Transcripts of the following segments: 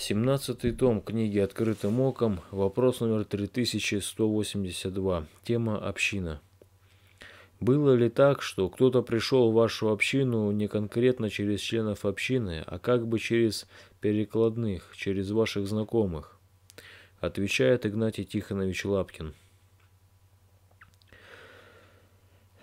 Семнадцатый том книги «Открытым оком», вопрос номер 3182, тема «Община». Было ли так, что кто-то пришел в вашу общину не конкретно через членов общины, а как бы через перекладных, через ваших знакомых? Отвечает Игнатий Тихонович Лапкин.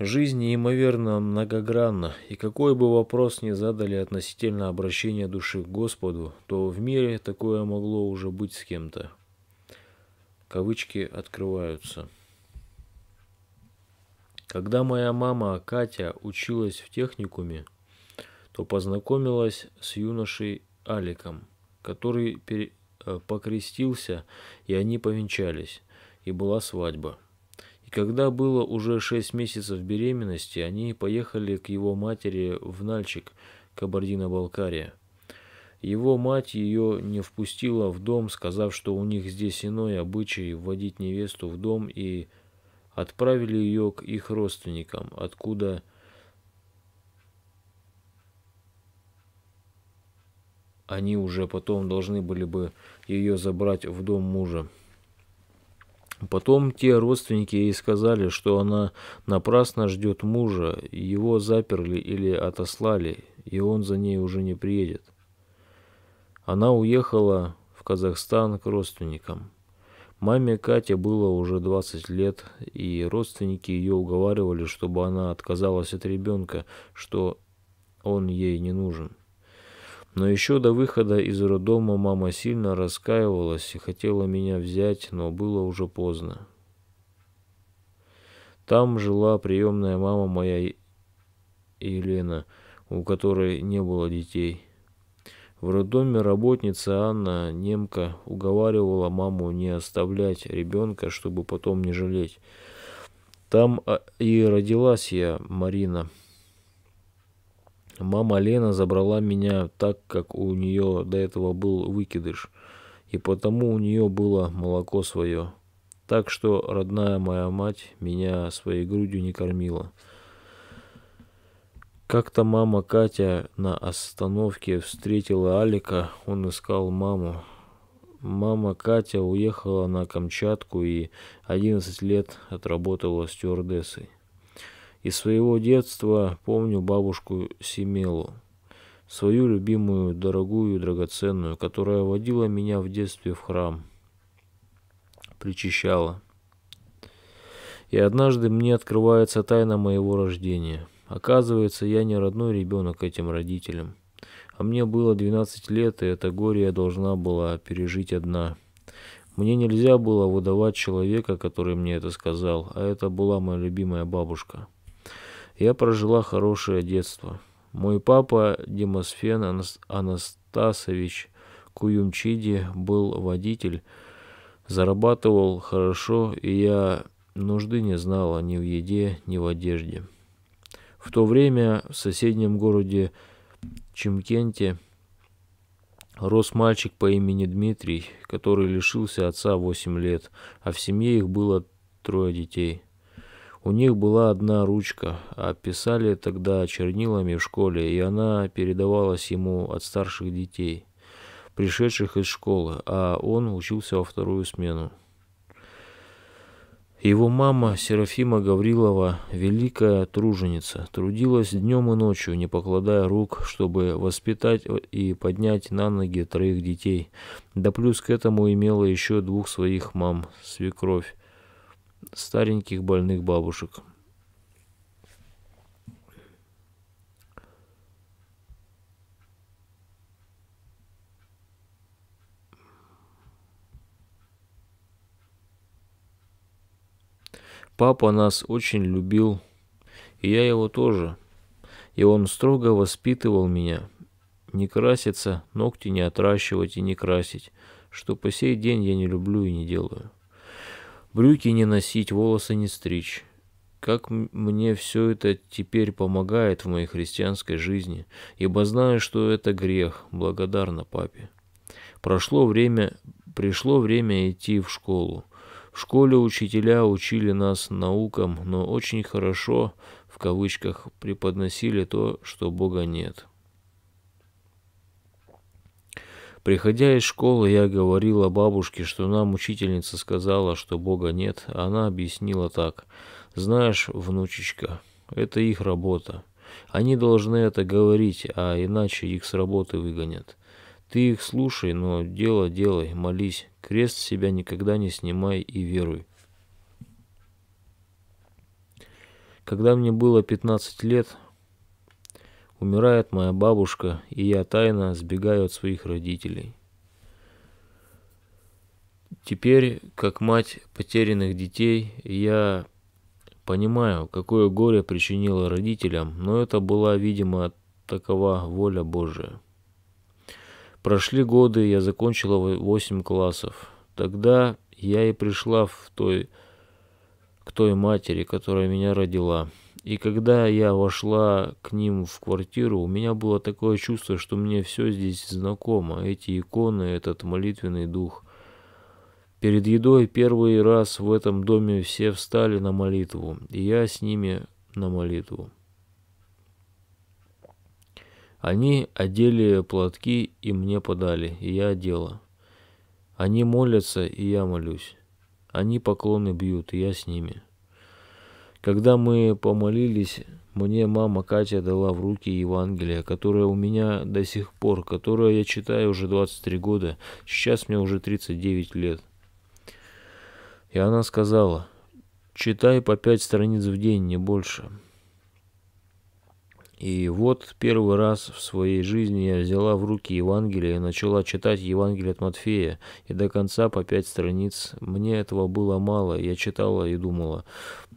Жизнь неимоверно многогранна, и какой бы вопрос ни задали относительно обращения души к Господу, то в мире такое могло уже быть с кем-то. Кавычки открываются. Когда моя мама Катя училась в техникуме, то познакомилась с юношей Аликом, который э, покрестился, и они повенчались, и была свадьба когда было уже шесть месяцев беременности, они поехали к его матери в Нальчик, Кабардино-Балкария. Его мать ее не впустила в дом, сказав, что у них здесь иной обычай вводить невесту в дом, и отправили ее к их родственникам, откуда... Они уже потом должны были бы ее забрать в дом мужа. Потом те родственники ей сказали, что она напрасно ждет мужа, его заперли или отослали, и он за ней уже не приедет. Она уехала в Казахстан к родственникам. Маме Кате было уже 20 лет, и родственники ее уговаривали, чтобы она отказалась от ребенка, что он ей не нужен. Но еще до выхода из роддома мама сильно раскаивалась и хотела меня взять, но было уже поздно. Там жила приемная мама моя Елена, у которой не было детей. В роддоме работница Анна Немка уговаривала маму не оставлять ребенка, чтобы потом не жалеть. Там а, и родилась я, Марина. Мама Лена забрала меня так, как у нее до этого был выкидыш, и потому у нее было молоко свое. Так что родная моя мать меня своей грудью не кормила. Как-то мама Катя на остановке встретила Алика, он искал маму. Мама Катя уехала на Камчатку и 11 лет отработала стюардессой. Из своего детства помню бабушку Семелу, свою любимую, дорогую, драгоценную, которая водила меня в детстве в храм, причащала. И однажды мне открывается тайна моего рождения. Оказывается, я не родной ребенок этим родителям. А мне было 12 лет, и это горе я должна была пережить одна. Мне нельзя было выдавать человека, который мне это сказал, а это была моя любимая бабушка. Я прожила хорошее детство. Мой папа Демосфен Анастасович Куюмчиди был водитель, зарабатывал хорошо, и я нужды не знала ни в еде, ни в одежде. В то время в соседнем городе Чемкенте рос мальчик по имени Дмитрий, который лишился отца 8 лет, а в семье их было трое детей – у них была одна ручка, а писали тогда чернилами в школе, и она передавалась ему от старших детей, пришедших из школы, а он учился во вторую смену. Его мама Серафима Гаврилова, великая труженица, трудилась днем и ночью, не покладая рук, чтобы воспитать и поднять на ноги троих детей. Да плюс к этому имела еще двух своих мам, свекровь, стареньких больных бабушек. Папа нас очень любил, и я его тоже. И он строго воспитывал меня. Не краситься, ногти не отращивать и не красить, что по сей день я не люблю и не делаю. Брюки не носить, волосы не стричь. Как мне все это теперь помогает в моей христианской жизни, ибо знаю, что это грех, благодарна папе. Прошло время, пришло время идти в школу. В школе учителя учили нас наукам, но очень хорошо, в кавычках, преподносили то, что Бога нет. Приходя из школы, я говорила бабушке, что нам учительница сказала, что Бога нет. она объяснила так. «Знаешь, внучечка, это их работа. Они должны это говорить, а иначе их с работы выгонят. Ты их слушай, но дело делай, молись, крест себя никогда не снимай и веруй». Когда мне было 15 лет, Умирает моя бабушка, и я тайно сбегаю от своих родителей. Теперь, как мать потерянных детей, я понимаю, какое горе причинило родителям, но это была, видимо, такова воля Божия. Прошли годы, я закончила 8 классов. Тогда я и пришла в той, к той матери, которая меня родила. И когда я вошла к ним в квартиру, у меня было такое чувство, что мне все здесь знакомо. Эти иконы, этот молитвенный дух. Перед едой первый раз в этом доме все встали на молитву, и я с ними на молитву. Они одели платки и мне подали, и я одела. Они молятся, и я молюсь. Они поклоны бьют, и я с ними. Когда мы помолились, мне мама Катя дала в руки Евангелие, которое у меня до сих пор, которое я читаю уже 23 года. Сейчас мне уже 39 лет. И она сказала, читай по пять страниц в день, не больше. И вот первый раз в своей жизни я взяла в руки Евангелие и начала читать Евангелие от Матфея, и до конца по пять страниц. Мне этого было мало, я читала и думала,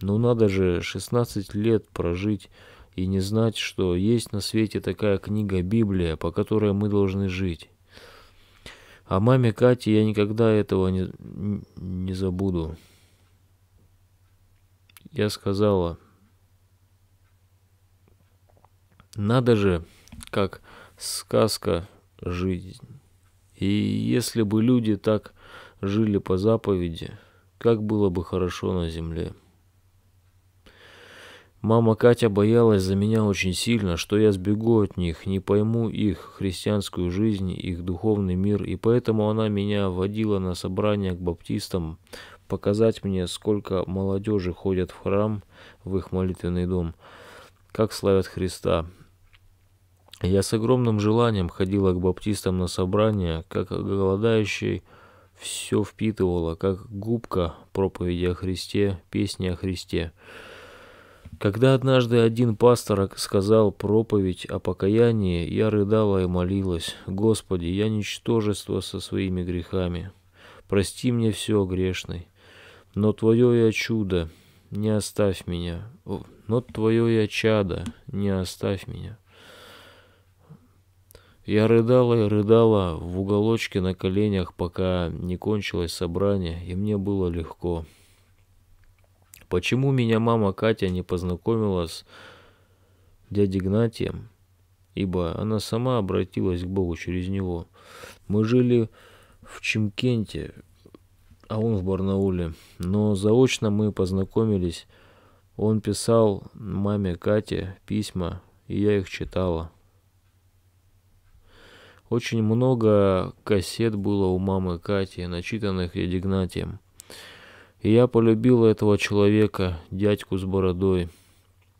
ну надо же 16 лет прожить и не знать, что есть на свете такая книга Библия, по которой мы должны жить. А маме Кате я никогда этого не, не забуду. Я сказала, Надо же, как сказка жизнь. И если бы люди так жили по заповеди, как было бы хорошо на земле. Мама Катя боялась за меня очень сильно, что я сбегу от них, не пойму их христианскую жизнь, их духовный мир, и поэтому она меня водила на собрания к баптистам, показать мне, сколько молодежи ходят в храм, в их молитвенный дом, как славят Христа. Я с огромным желанием ходила к баптистам на собрания, как голодающий все впитывала, как губка проповеди о Христе, песни о Христе. Когда однажды один пастор сказал проповедь о покаянии, я рыдала и молилась, «Господи, я ничтожество со своими грехами, прости мне все, грешный, но Твое я чудо, не оставь меня, но Твое я чадо, не оставь меня». Я рыдала и рыдала в уголочке на коленях, пока не кончилось собрание, и мне было легко. Почему меня мама Катя не познакомила с дядей Гнатием? Ибо она сама обратилась к Богу через него. Мы жили в Чемкенте, а он в Барнауле. Но заочно мы познакомились. Он писал маме Кате письма, и я их читала. Очень много кассет было у мамы Кати, начитанных Дигнатием. И я полюбила этого человека, дядьку с бородой.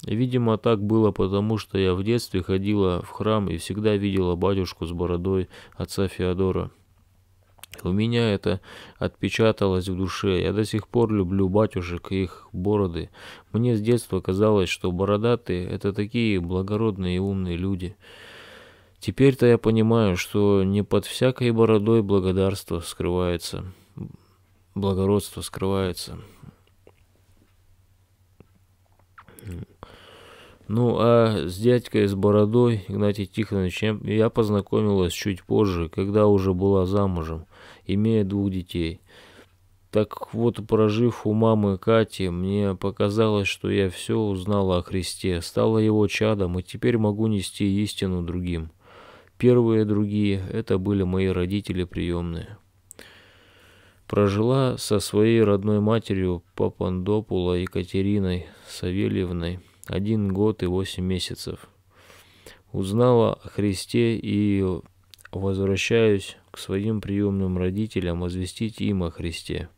Видимо, так было потому, что я в детстве ходила в храм и всегда видела батюшку с бородой отца Феодора. У меня это отпечаталось в душе. Я до сих пор люблю батюшек и их бороды. Мне с детства казалось, что бородатые – это такие благородные и умные люди. Теперь-то я понимаю, что не под всякой бородой благодарство скрывается, благородство скрывается. Ну, а с дядькой с бородой, Игнатий Тихонович, я познакомилась чуть позже, когда уже была замужем, имея двух детей. Так вот, прожив у мамы Кати, мне показалось, что я все узнала о Христе, стала его чадом и теперь могу нести истину другим. Первые другие – это были мои родители приемные. Прожила со своей родной матерью Папандопула Екатериной Савельевной один год и восемь месяцев. Узнала о Христе и возвращаюсь к своим приемным родителям возвестить им о Христе.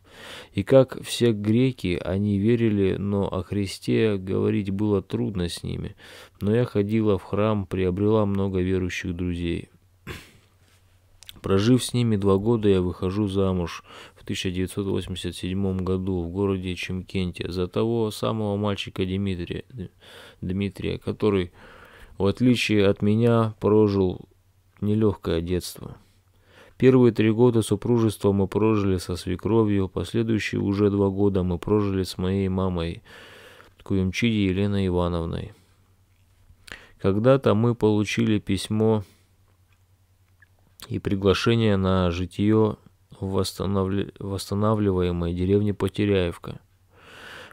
И как все греки, они верили, но о Христе говорить было трудно с ними. Но я ходила в храм, приобрела много верующих друзей. Прожив с ними два года, я выхожу замуж в 1987 году в городе Чемкенте за того самого мальчика Дмитрия, Дмитрия который, в отличие от меня, прожил нелегкое детство. Первые три года супружества мы прожили со свекровью, последующие уже два года мы прожили с моей мамой, Куемчиди Еленой Ивановной. Когда-то мы получили письмо и приглашение на житье в восстанавли... восстанавливаемой деревне Потеряевка.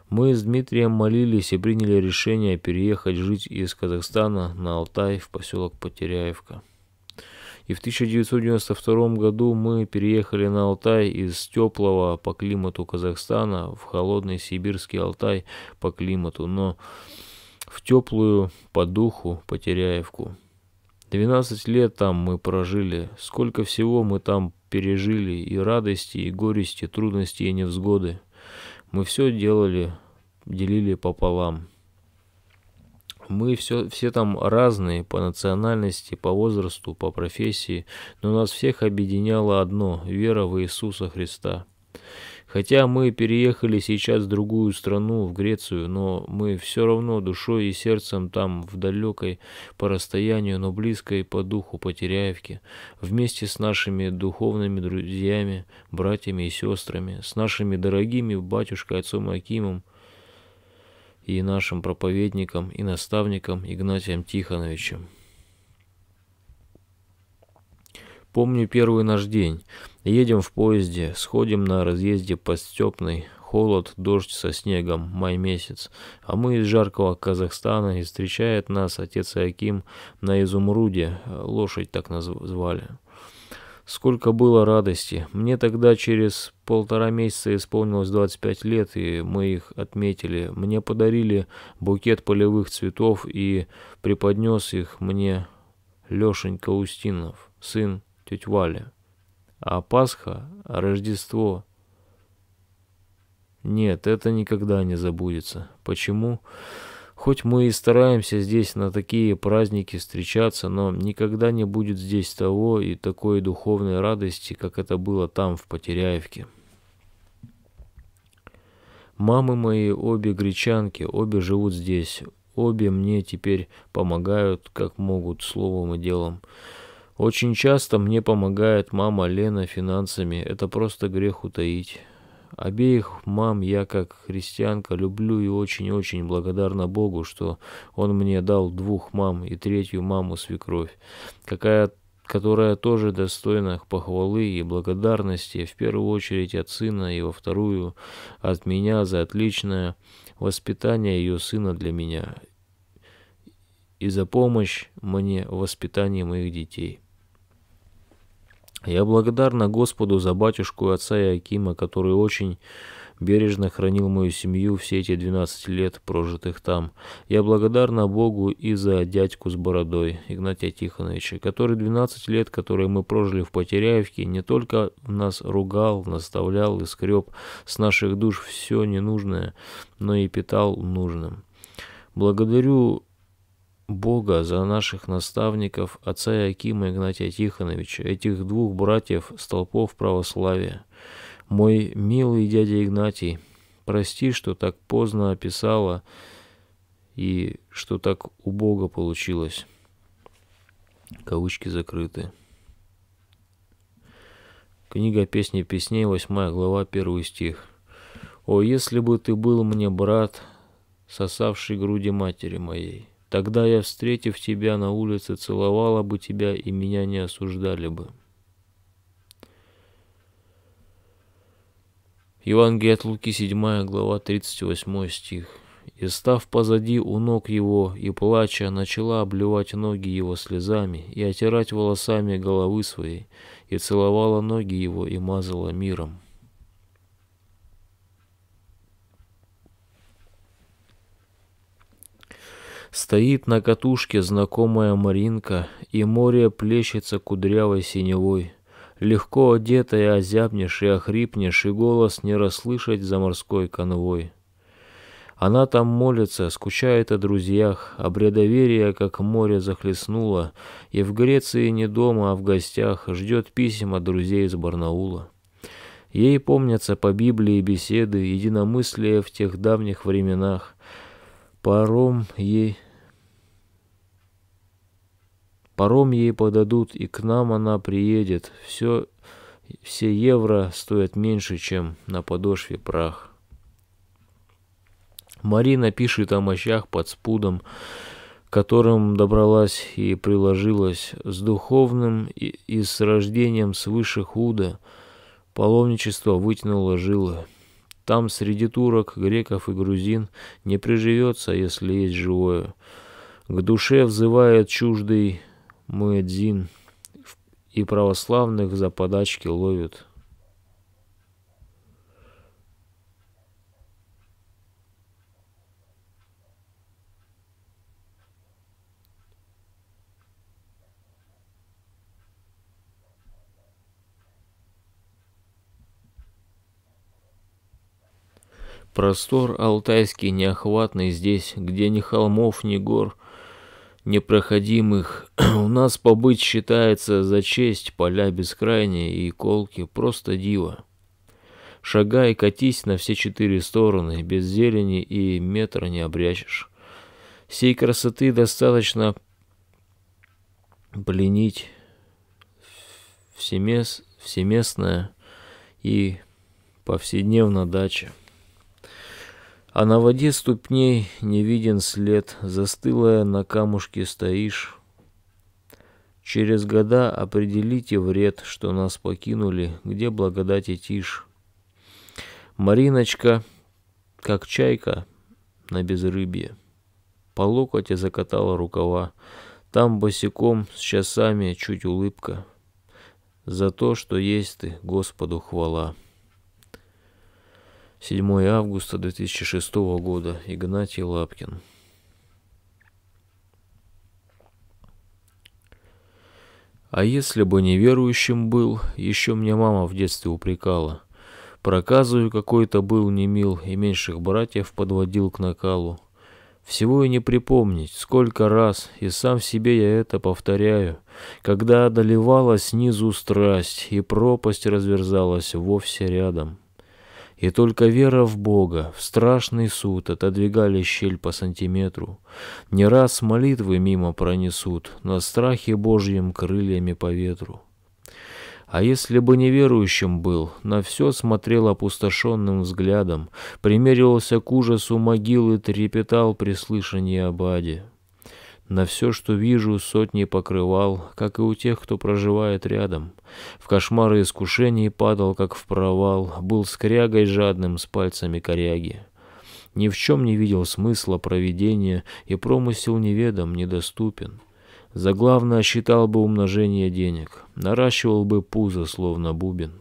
Мы с Дмитрием молились и приняли решение переехать жить из Казахстана на Алтай в поселок Потеряевка. И в 1992 году мы переехали на Алтай из теплого по климату Казахстана в холодный сибирский Алтай по климату, но в теплую по духу Потеряевку. 12 лет там мы прожили, сколько всего мы там пережили, и радости, и горести, трудности, и невзгоды. Мы все делали, делили пополам. Мы все, все там разные по национальности, по возрасту, по профессии, но нас всех объединяло одно – вера в Иисуса Христа. Хотя мы переехали сейчас в другую страну, в Грецию, но мы все равно душой и сердцем там, в далекой по расстоянию, но близкой по духу Потеряевке, вместе с нашими духовными друзьями, братьями и сестрами, с нашими дорогими батюшкой отцом Акимом, и нашим проповедником и наставником Игнатием Тихоновичем. Помню первый наш день. Едем в поезде, сходим на разъезде по Степной. Холод, дождь со снегом, май месяц. А мы из жаркого Казахстана, и встречает нас отец Аким на изумруде, лошадь так назвали. Сколько было радости. Мне тогда через полтора месяца исполнилось 25 лет, и мы их отметили. Мне подарили букет полевых цветов, и преподнес их мне Лешенька Устинов, сын тетя Вали. А Пасха, Рождество... Нет, это никогда не забудется. Почему? Почему? Хоть мы и стараемся здесь на такие праздники встречаться, но никогда не будет здесь того и такой духовной радости, как это было там, в Потеряевке. Мамы мои обе гречанки, обе живут здесь. Обе мне теперь помогают, как могут, словом и делом. Очень часто мне помогает мама Лена финансами. Это просто грех утаить. Обеих мам я, как христианка, люблю и очень-очень благодарна Богу, что Он мне дал двух мам и третью маму свекровь, какая, которая тоже достойна похвалы и благодарности, в первую очередь от сына и во вторую от меня за отличное воспитание ее сына для меня и за помощь мне в воспитании моих детей». Я благодарна Господу за батюшку отца Якима, который очень бережно хранил мою семью все эти 12 лет, прожитых там. Я благодарна Богу и за дядьку с бородой, Игнатия Тихоновича, который 12 лет, которые мы прожили в Потеряевке, не только нас ругал, наставлял и скреб с наших душ все ненужное, но и питал нужным. Благодарю Бога за наших наставников, отца Якима Игнатия Тихоновича, этих двух братьев, столпов православия. Мой милый дядя Игнатий, прости, что так поздно описала и что так у Бога получилось. Кавычки закрыты. Книга песни песней, 8 глава, 1 стих. «О, если бы ты был мне брат, сосавший груди матери моей!» Тогда я, встретив тебя на улице, целовала бы тебя, и меня не осуждали бы. Евангелие от Луки, 7 глава, 38 стих. «И став позади у ног его, и плача, начала обливать ноги его слезами, и отирать волосами головы своей, и целовала ноги его, и мазала миром». Стоит на катушке знакомая Маринка, и море плещется кудрявой синевой. Легко одетая озябнешь и охрипнешь, и голос не расслышать за морской конвой. Она там молится, скучает о друзьях, а как море, захлестнуло, и в Греции не дома, а в гостях ждет писем от друзей из Барнаула. Ей помнятся по Библии беседы, единомыслие в тех давних временах, Паром ей... Паром ей подадут, и к нам она приедет. Все, все евро стоят меньше, чем на подошве прах. Марина пишет о мощах под спудом, которым добралась и приложилась, с духовным и, и с рождением свыше худа. Паломничество вытянуло жилы. Там среди турок, греков и грузин не приживется, если есть живое. К душе взывает чуждый муэдзин, и православных за подачки ловит. Простор алтайский неохватный здесь, где ни холмов, ни гор непроходимых. У нас побыть считается за честь, поля бескрайние и колки, просто диво. Шагай, катись на все четыре стороны, без зелени и метра не обрячешь. Сей красоты достаточно пленить всемест, всеместная и повседневно дача. А на воде ступней не виден след, застылая на камушке стоишь. Через года определите вред, что нас покинули, где благодать и тишь. Мариночка, как чайка на безрыбье, по локоте закатала рукава. Там босиком с часами чуть улыбка. За то, что есть ты, Господу хвала. 7 августа 2006 года. Игнатий Лапкин. А если бы неверующим был, еще мне мама в детстве упрекала. Проказую какой-то был немил и меньших братьев подводил к накалу. Всего и не припомнить, сколько раз, и сам себе я это повторяю, когда одолевала снизу страсть, и пропасть разверзалась вовсе рядом. И только вера в Бога, в страшный суд отодвигали щель по сантиметру. Не раз молитвы мимо пронесут, на страхе Божьим крыльями по ветру. А если бы неверующим был, на все смотрел опустошенным взглядом, примеривался к ужасу могилы, трепетал при слышании об аде. На все, что вижу, сотни покрывал, как и у тех, кто проживает рядом. В кошмары искушений падал, как в провал, был скрягой жадным с пальцами коряги. Ни в чем не видел смысла проведения, и промысел неведом, недоступен. За главное считал бы умножение денег, наращивал бы пузо, словно бубен.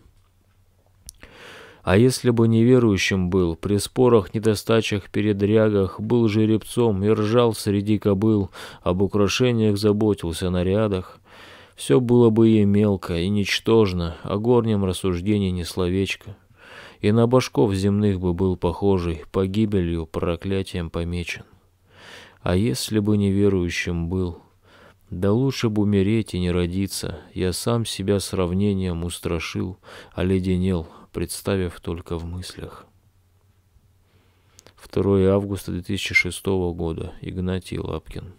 А если бы неверующим был, при спорах, недостачах, передрягах, был жеребцом и ржал среди кобыл, об украшениях заботился, нарядах, все было бы ей мелко, и ничтожно, о а горнем рассуждении ни словечко. И на башков земных бы был похожий, погибелью, проклятием помечен. А если бы неверующим был, да лучше бы умереть и не родиться, я сам себя сравнением устрашил, оледенел, представив только в мыслях. 2 августа 2006 года. Игнатий Лапкин.